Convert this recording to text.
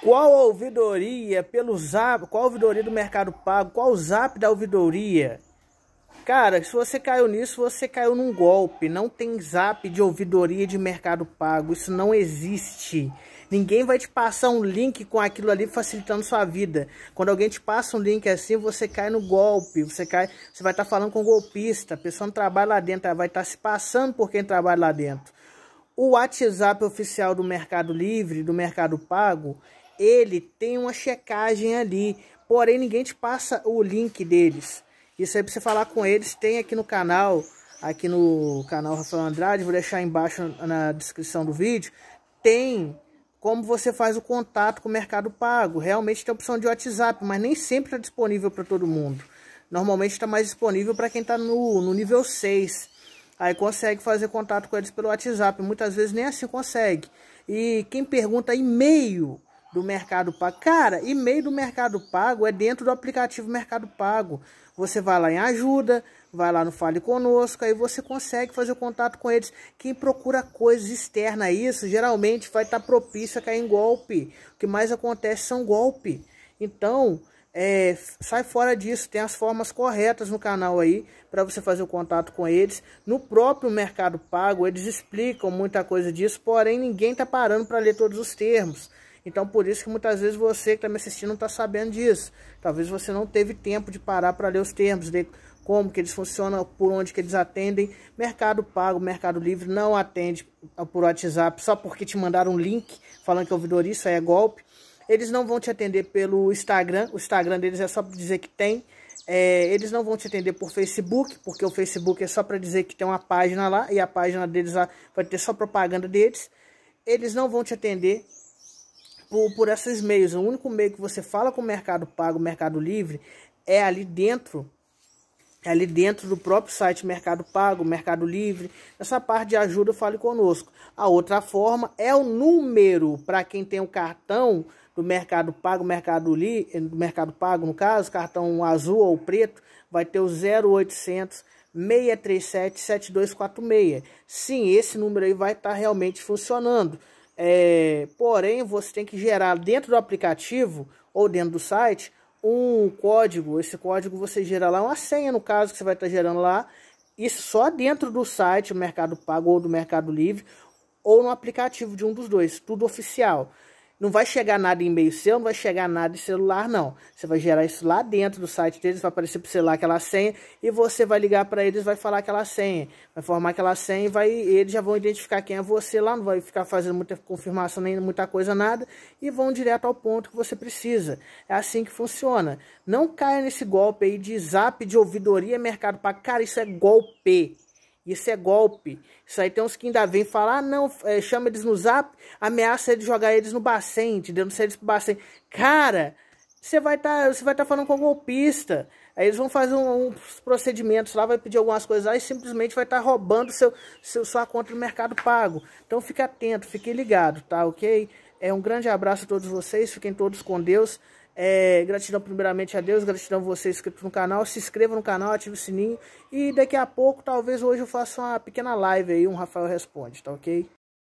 Qual a ouvidoria pelo Zap? Qual a ouvidoria do Mercado Pago? Qual o Zap da ouvidoria? Cara, se você caiu nisso, você caiu num golpe. Não tem Zap de ouvidoria de Mercado Pago. Isso não existe. Ninguém vai te passar um link com aquilo ali facilitando sua vida. Quando alguém te passa um link assim, você cai no golpe. Você cai, você vai estar tá falando com um golpista. A pessoa não trabalha lá dentro, ela vai estar tá se passando por quem trabalha lá dentro. O WhatsApp oficial do Mercado Livre, do Mercado Pago, ele tem uma checagem ali, porém ninguém te passa o link deles. Isso aí pra você falar com eles, tem aqui no canal, aqui no canal Rafael Andrade, vou deixar embaixo na descrição do vídeo, tem como você faz o contato com o Mercado Pago. Realmente tem a opção de WhatsApp, mas nem sempre está é disponível para todo mundo. Normalmente está mais disponível para quem está no, no nível 6. Aí consegue fazer contato com eles pelo WhatsApp. Muitas vezes nem assim consegue. E quem pergunta e-mail do Mercado Pago. Cara, e-mail do Mercado Pago é dentro do aplicativo Mercado Pago. Você vai lá em ajuda, vai lá no Fale Conosco, aí você consegue fazer contato com eles. Quem procura coisas externas a isso, geralmente vai estar tá propício a cair em golpe. O que mais acontece são golpe. Então, é, sai fora disso, tem as formas corretas no canal aí para você fazer o contato com eles. No próprio Mercado Pago, eles explicam muita coisa disso, porém ninguém está parando para ler todos os termos. Então por isso que muitas vezes você que está me assistindo não está sabendo disso. Talvez você não teve tempo de parar para ler os termos, ler como que eles funcionam, por onde que eles atendem. Mercado Pago, Mercado Livre não atende por WhatsApp só porque te mandaram um link falando que ouvidoria, isso aí é golpe. Eles não vão te atender pelo Instagram, o Instagram deles é só para dizer que tem. É, eles não vão te atender por Facebook, porque o Facebook é só para dizer que tem uma página lá e a página deles lá vai ter só propaganda deles. Eles não vão te atender por, por esses meios. O único meio que você fala com o Mercado Pago, Mercado Livre, é ali dentro é ali dentro do próprio site Mercado Pago, Mercado Livre. Essa parte de ajuda, fale conosco. A outra forma é o número para quem tem o um cartão do Mercado Pago, Mercado Livre, Mercado Pago no caso, cartão azul ou preto, vai ter o 0800 637 7246. Sim, esse número aí vai estar tá realmente funcionando. É, porém, você tem que gerar dentro do aplicativo ou dentro do site um código. Esse código você gera lá, uma senha no caso que você vai estar gerando lá. e só dentro do site, do Mercado Pago ou do Mercado Livre, ou no aplicativo de um dos dois, tudo oficial. Não vai chegar nada em e-mail seu, não vai chegar nada em celular, não. Você vai gerar isso lá dentro do site deles, vai aparecer para você lá aquela senha e você vai ligar para eles, vai falar aquela senha, vai formar aquela senha e vai, eles já vão identificar quem é você lá, não vai ficar fazendo muita confirmação nem muita coisa, nada, e vão direto ao ponto que você precisa. É assim que funciona. Não caia nesse golpe aí de zap de ouvidoria mercado para cara, isso é golpe. Isso é golpe. Isso aí tem uns que ainda vem falar, ah, não, é, chama eles no zap, ameaça de jogar eles no bacente, denunciar eles pro bacente. Cara, você vai estar tá, vai tá falando com o golpista. Aí eles vão fazer um, uns procedimentos lá, vai pedir algumas coisas lá e simplesmente vai estar tá roubando seu, seu, sua conta no Mercado Pago. Então fique atento, fique ligado, tá ok? É um grande abraço a todos vocês, fiquem todos com Deus. É, gratidão primeiramente a Deus, gratidão a você inscrito no canal. Se inscreva no canal, ative o sininho. E daqui a pouco, talvez hoje eu faça uma pequena live aí, um Rafael Responde, tá ok?